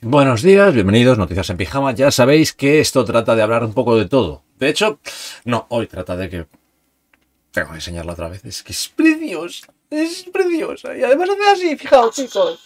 Buenos días, bienvenidos, Noticias en Pijama. Ya sabéis que esto trata de hablar un poco de todo. De hecho, no, hoy trata de que... Tengo que enseñarlo otra vez. Es que es precioso, es preciosa. Y además hace así, fijaos, chicos.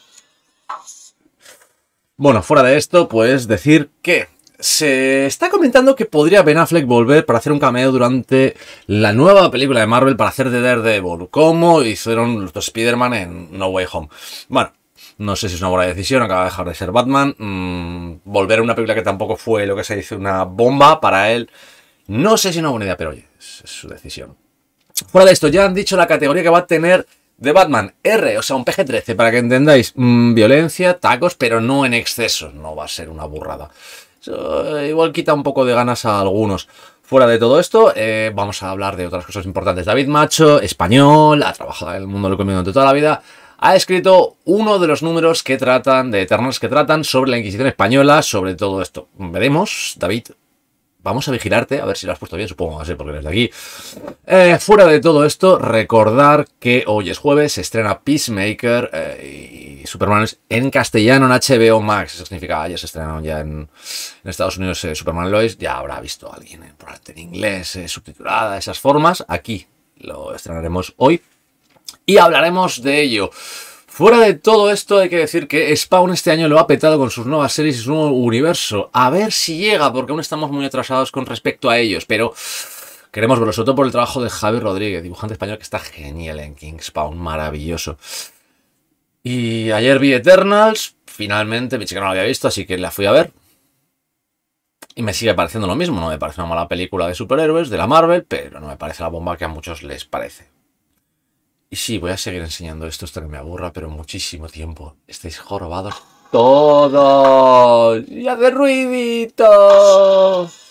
Bueno, fuera de esto, pues decir que se está comentando que podría Ben Affleck volver para hacer un cameo durante la nueva película de Marvel para hacer de Daredevil, como hicieron los Spider-Man en No Way Home. Bueno, no sé si es una buena decisión, acaba de dejar de ser Batman. Mm, volver a una película que tampoco fue lo que se dice una bomba para él. No sé si es una buena idea, pero oye, es, su decisión. Fuera de esto, ya han dicho la categoría que va a tener de Batman R, o sea, un PG-13, para que entendáis. Mm, violencia, tacos, pero no en exceso. No va a ser una burrada. Eh, igual quita un poco de ganas a algunos. Fuera de todo esto, eh, vamos a hablar de otras cosas importantes. David Macho, español, ha trabajado en el mundo del durante toda la vida ha escrito uno de los números que tratan, de Eternals que tratan sobre la Inquisición Española, sobre todo esto. Veremos, David. Vamos a vigilarte, a ver si lo has puesto bien, supongo que sí, porque eres de aquí. Eh, fuera de todo esto, recordar que hoy es jueves, se estrena Peacemaker eh, y Superman en castellano en HBO Max. Eso significa, ah, ya se estrenaron ya en, Estados Unidos eh, Superman Lois, ya habrá visto a alguien en, en inglés, subtitulada, esas formas. Aquí lo estrenaremos hoy, y hablaremos de ello. Fuera de todo esto hay que decir que Spawn este año lo ha petado con sus nuevas series y su nuevo universo. A ver si llega, porque aún estamos muy atrasados con respecto a ellos, pero queremos verlo, sobre todo por el trabajo de Javi Rodríguez, dibujante español que está genial en King Spawn, maravilloso. Y ayer vi Eternals, finalmente, mi chica no lo había visto, así que la fui a ver. Y me sigue pareciendo lo mismo, no me parece una mala película de superhéroes, de la Marvel, pero no me parece la bomba que a muchos les parece. Y sí, voy a seguir enseñando esto hasta que me aburra, pero muchísimo tiempo. Estáis jorobados todos. ya de ruiditos.